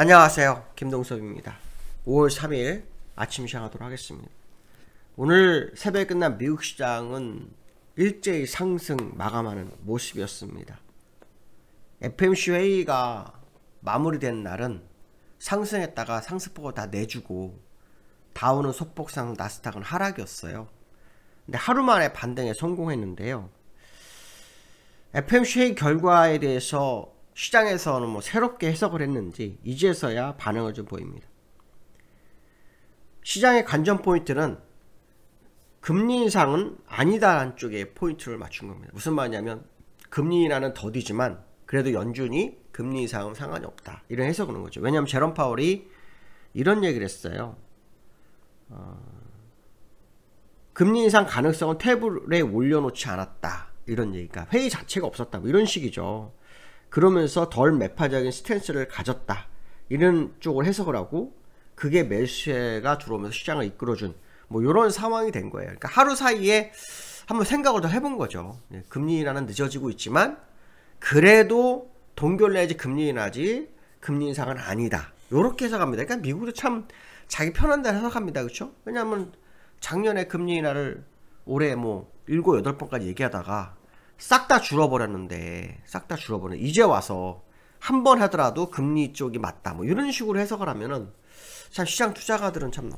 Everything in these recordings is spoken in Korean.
안녕하세요. 김동섭입니다. 5월 3일 아침 시작하도록 하겠습니다. 오늘 새벽에 끝난 미국 시장은 일제히 상승 마감하는 모습이었습니다. FMC 회의가 마무리된 날은 상승했다가 상승폭을 다 내주고 다우는 소폭상 나스닥은 하락이었어요. 근데 하루 만에 반등에 성공했는데요. FMC 회의 결과에 대해서 시장에서는 뭐 새롭게 해석을 했는지 이제서야 반응을 좀 보입니다. 시장의 관전 포인트는 금리 인상은 아니다라는 쪽에 포인트를 맞춘 겁니다. 무슨 말이냐면 금리 인하는 더디지만 그래도 연준이 금리 인상은 상관이 없다. 이런 해석을 하는 거죠. 왜냐하면 제롬 파월이 이런 얘기를 했어요. 어... 금리 인상 가능성은 테이블에 올려놓지 않았다. 이런 얘기가 회의 자체가 없었다. 뭐 이런 식이죠. 그러면서 덜 매파적인 스탠스를 가졌다. 이런 쪽을 해석을 하고 그게 매수세가 들어오면서 시장을 이끌어준 뭐 이런 상황이 된 거예요. 그러니까 하루 사이에 한번 생각을 더 해본 거죠. 예, 금리 인하는 늦어지고 있지만 그래도 동결 내지 금리 인하지 금리 인상은 아니다. 이렇게 해석합니다. 그러니까 미국도 참 자기 편한 대로 해석합니다. 그렇죠? 왜냐하면 작년에 금리 인하를 올해 뭐 7, 8번까지 얘기하다가 싹다 줄어버렸는데 싹 다줄어버려 이제 와서 한 번 하더라도 금리 쪽이 맞다 뭐 이런 식으로 해석을 하면은 참 시장 투자가들은 참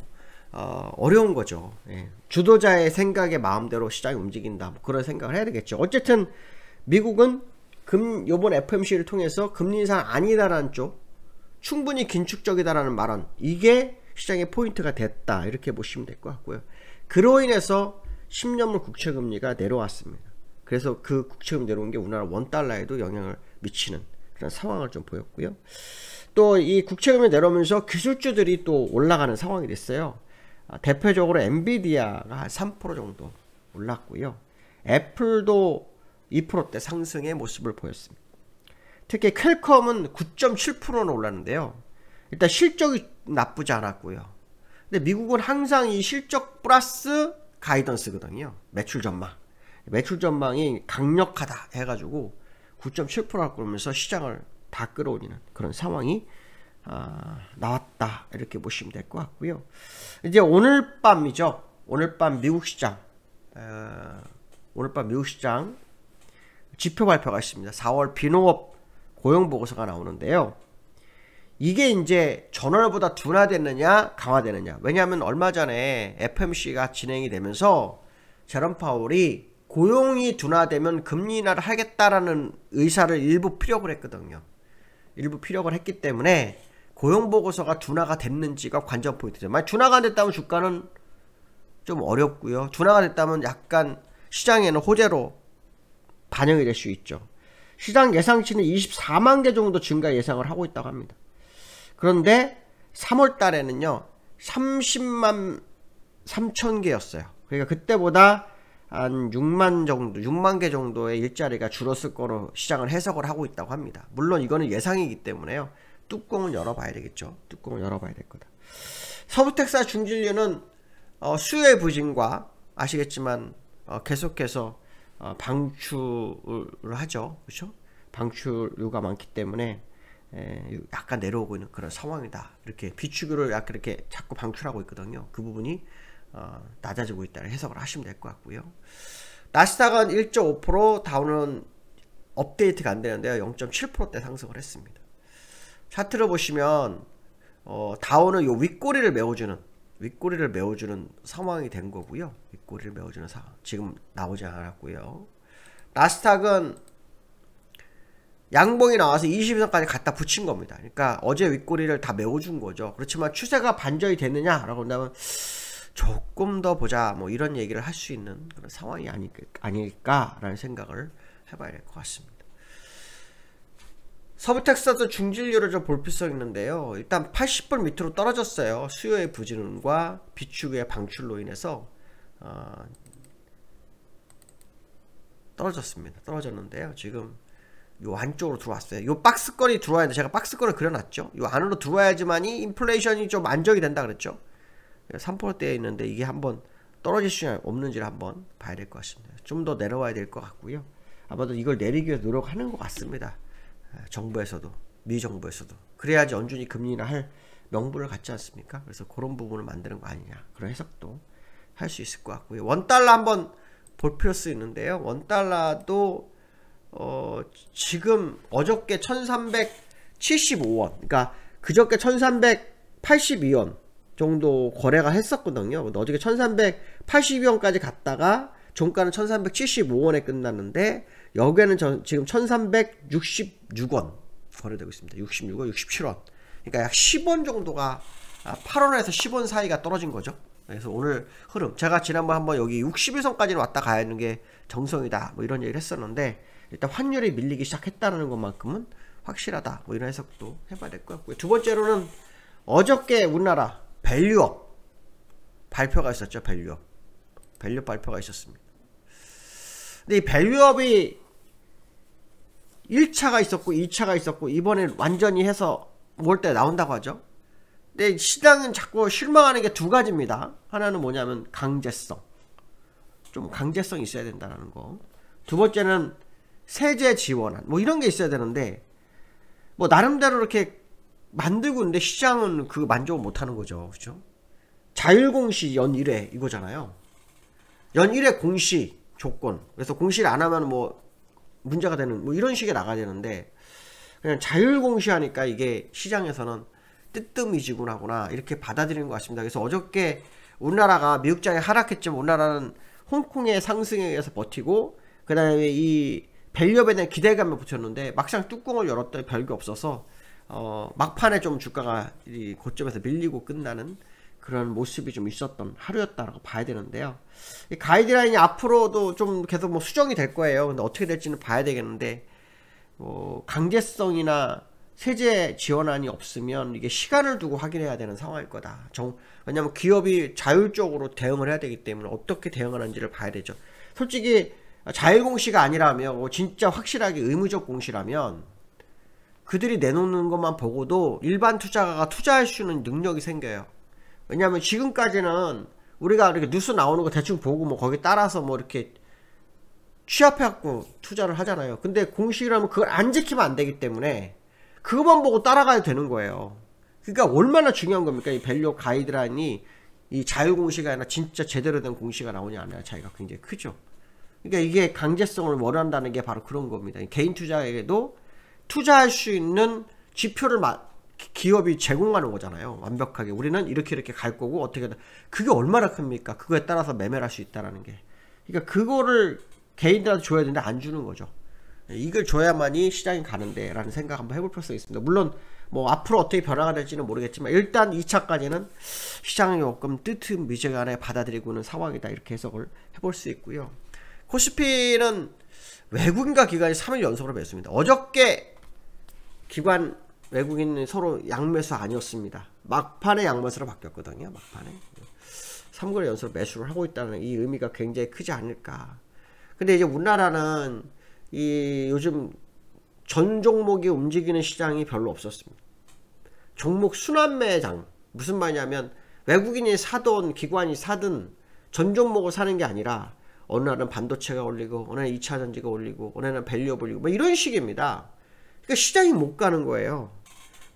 어, 어려운 거죠 예. 주도자의 생각에 마음대로 시장이 움직인다 뭐 그런 생각을 해야 되겠죠 어쨌든 미국은 금 요번 FMC를 통해서 금리 인상 아니다라는 쪽 충분히 긴축적이다라는 말은 이게 시장의 포인트가 됐다 이렇게 보시면 될 것 같고요 그로 인해서 10년물 국채 금리가 내려왔습니다 그래서 그 국채금 내려온 게 우리나라 원달러에도 영향을 미치는 그런 상황을 좀 보였고요. 또 이 국채금이 내려오면서 기술주들이 또 올라가는 상황이 됐어요. 아, 대표적으로 엔비디아가 3% 정도 올랐고요. 애플도 2%대 상승의 모습을 보였습니다. 특히 퀄컴은 9 7는 올랐는데요. 일단 실적이 나쁘지 않았고요. 근데 미국은 항상 이 실적 플러스 가이던스거든요. 매출 전망. 매출 전망이 강력하다 해가지고 9.7%라고 그러면서 시장을 다 끌어올리는 그런 상황이 어, 나왔다 이렇게 보시면 될 것 같고요. 이제 오늘 밤이죠. 오늘 밤 미국 시장 어, 오늘 밤 미국 시장 지표 발표가 있습니다. 4월 비농업 고용 보고서가 나오는데요. 이게 이제 전월보다 둔화됐느냐 강화되느냐 왜냐하면 얼마 전에 FMC가 진행이 되면서 제롬 파월이 고용이 둔화되면 금리 인하를 하겠다라는 의사를 일부 피력을 했거든요. 일부 피력을 했기 때문에 고용 보고서가 둔화가 됐는지가 관전 포인트죠. 만약 둔화가 안 됐다면 주가는 좀 어렵고요. 둔화가 됐다면 약간 시장에는 호재로 반영이 될 수 있죠. 시장 예상치는 24만 개 정도 증가 예상을 하고 있다고 합니다. 그런데 3월 달에는요. 30만 3천 개였어요. 그러니까 그때보다 한 6만 정도, 6만 개 정도의 일자리가 줄었을 거로 시장을 해석을 하고 있다고 합니다. 물론 이거는 예상이기 때문에요. 뚜껑을 열어봐야 되겠죠. 뚜껑을 열어봐야 될 거다. 서부텍사 중진류는 어, 수요의 부진과 아시겠지만 어, 계속해서 어, 방출을 하죠. 그렇죠? 방출류가 많기 때문에 에, 약간 내려오고 있는 그런 상황이다. 이렇게 비축유를 약간 이렇게 자꾸 방출하고 있거든요. 그 부분이 어, 낮아지고 있다는 해석을 하시면 될 것 같고요. 나스닥은 1.5% 다운은 업데이트가 안 되는데요. 0.7%대 상승을 했습니다. 차트를 보시면 어, 다운은 요 윗꼬리를 메워주는 윗꼬리를 메워주는 상황이 된 거고요. 윗꼬리를 메워주는 상황 지금 나오지 않았고요. 나스닥은 양봉이 나와서 20선까지 갖다 붙인 겁니다. 그러니까 어제 윗꼬리를 다 메워준 거죠. 그렇지만 추세가 반전이 되느냐라고 한다면 조금 더 보자 뭐 이런 얘기를 할 수 있는 그런 상황이 아닐까, 라는 생각을 해봐야 될 것 같습니다. 서부 텍사스 중진류를 좀 볼필성 있는데요. 일단 80불 밑으로 떨어졌어요. 수요의 부진과 비축의 방출로 인해서 어, 떨어졌습니다. 떨어졌는데요. 지금 요 안쪽으로 들어왔어요. 요 박스권이 들어와야 돼. 제가 박스권을 그려놨죠. 요 안으로 들어와야지만이 인플레이션이 좀 안정이 된다 그랬죠. 3%대에 있는데 이게 한번 떨어질 수 없는지를 한번 봐야 될 것 같습니다. 좀 더 내려와야 될 것 같고요. 아마도 이걸 내리기 위해 노력하는 것 같습니다. 아, 정부에서도 미 정부에서도 그래야지 언준이 금리나 할 명분을 갖지 않습니까? 그래서 그런 부분을 만드는 거 아니냐 그런 해석도 할 수 있을 것 같고요. 원 달러 한번 볼 필요 수 있는데요. 원 달러도 어 지금 어저께 1,375원, 그러니까 그저께 1,382원 정도 거래가 했었거든요. 어저께 뭐 1380원까지 갔다가 종가는 1375원에 끝났는데 여기에는 저, 지금 1366원 거래되고 있습니다. 66원, 67원. 그러니까 약 10원 정도가 8원에서 아, 10원 사이가 떨어진 거죠. 그래서 오늘 흐름 제가 지난번 한 번 여기 61선까지는 왔다 가야 하는 게 정성이다 뭐 이런 얘기를 했었는데 일단 환율이 밀리기 시작했다는 것만큼은 확실하다 뭐 이런 해석도 해봐야 될 것 같고요 두 번째로는 어저께 우리나라 밸류업 발표가 있었죠. 밸류업. 밸류 발표가 있었습니다. 근데 이 밸류업이 1차가 있었고 2차가 있었고 이번에 완전히 해서 올 때 나온다고 하죠. 근데 시장은 자꾸 실망하는 게 두 가지입니다. 하나는 뭐냐면 강제성. 좀 강제성이 있어야 된다는 거. 두 번째는 세제 지원안. 뭐 이런 게 있어야 되는데 뭐 나름대로 이렇게 만들고 있는데 시장은 그 만족을 못하는 거죠. 그렇죠? 자율공시 연 1회 이거잖아요. 연 1회 공시 조건. 그래서 공시를 안 하면 뭐 문제가 되는 뭐 이런 식에 나가야 되는데 그냥 자율공시하니까 이게 시장에서는 뜨뜸이지구나구나 이렇게 받아들이는 것 같습니다. 그래서 어저께 우리나라가 미국장에 하락했지만 우리나라는 홍콩의 상승에 의해서 버티고 그 다음에 이 밸류업에 대한 기대감을 붙였는데 막상 뚜껑을 열었더니 별게 없어서 어, 막판에 좀 주가가 이 고점에서 밀리고 끝나는 그런 모습이 좀 있었던 하루였다라고 봐야 되는데요. 이 가이드라인이 앞으로도 좀 계속 뭐 수정이 될 거예요. 근데 어떻게 될지는 봐야 되겠는데 뭐 강제성이나 세제 지원안이 없으면 이게 시간을 두고 확인해야 되는 상황일 거다. 정, 왜냐면 기업이 자율적으로 대응을 해야 되기 때문에 어떻게 대응하는지를 봐야 되죠. 솔직히 자율 공시가 아니라면 뭐 진짜 확실하게 의무적 공시라면 그들이 내놓는 것만 보고도 일반 투자가가 투자할 수 있는 능력이 생겨요. 왜냐하면 지금까지는 우리가 이렇게 뉴스 나오는 거 대충 보고 뭐 거기 따라서 뭐 이렇게 취합해갖고 투자를 하잖아요. 근데 공식이라면 그걸 안 지키면 안 되기 때문에 그것만 보고 따라가야 되는 거예요. 그러니까 얼마나 중요한 겁니까? 이 밸류 가이드라인이 이 자유 공시가 아니라 진짜 제대로 된 공시가 나오냐 안하냐 차이가 굉장히 크죠. 그러니까 이게 강제성을 원한다는 게 바로 그런 겁니다. 개인 투자에게도 투자할 수 있는 지표를 마, 기업이 제공하는 거잖아요. 완벽하게 우리는 이렇게 이렇게 갈 거고 어떻게든 그게 얼마나 큽니까? 그거에 따라서 매매를 할 수 있다라는 게. 그러니까 그거를 개인들한테 줘야 되는데 안 주는 거죠. 예, 이걸 줘야만이 시장이 가는데라는 생각 한번 해볼 필요가 있습니다. 물론 뭐 앞으로 어떻게 변화가 될지는 모르겠지만 일단 2차까지는 시장이 조금 뜨뜻 미지근에 받아들이고는 있 상황이다 이렇게 해석을 해볼 수 있고요. 코스피는 외국인과 기관이 3일 연속으로 매습니다 어저께 기관 외국인 서로 양매수 아니었습니다. 막판에 양매수로 바뀌었거든요. 막판에 3개월 연속 매수를 하고 있다는 이 의미가 굉장히 크지 않을까. 근데 이제 우리나라는 이 요즘 전 종목이 움직이는 시장이 별로 없었습니다. 종목 순환매장 무슨 말이냐면 외국인이 사든 기관이 사든 전 종목을 사는 게 아니라 어느 날은 반도체가 올리고 어느 날은 2차전지가 올리고 어느 날은 밸류업 올리고 뭐 이런 식입니다. 그러니까 시장이 못 가는 거예요.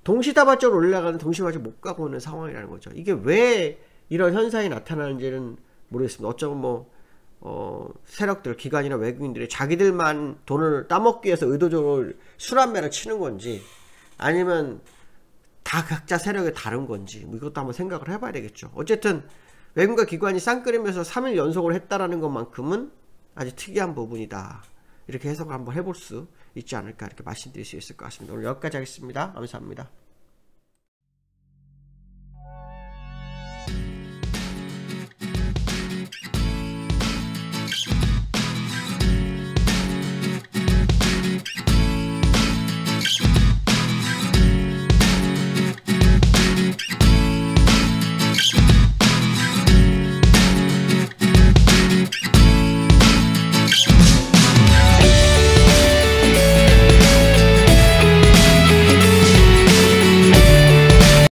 동시다발적으로 올라가는 동시다발적으로 못 가고 있는 상황이라는 거죠. 이게 왜 이런 현상이 나타나는지는 모르겠습니다. 어쩌면 뭐 어, 세력들, 기관이나 외국인들이 자기들만 돈을 따먹기 위해서 의도적으로 술안매를 치는 건지 아니면 다 각자 세력이 다른 건지 뭐 이것도 한번 생각을 해봐야 되겠죠. 어쨌든 외국과 기관이 쌍끌이면서 3일 연속을 했다라는 것만큼은 아주 특이한 부분이다. 이렇게 해석을 한번 해볼 수 있지 않을까 이렇게 말씀드릴 수 있을 것 같습니다. 오늘 여기까지 하겠습니다. 감사합니다.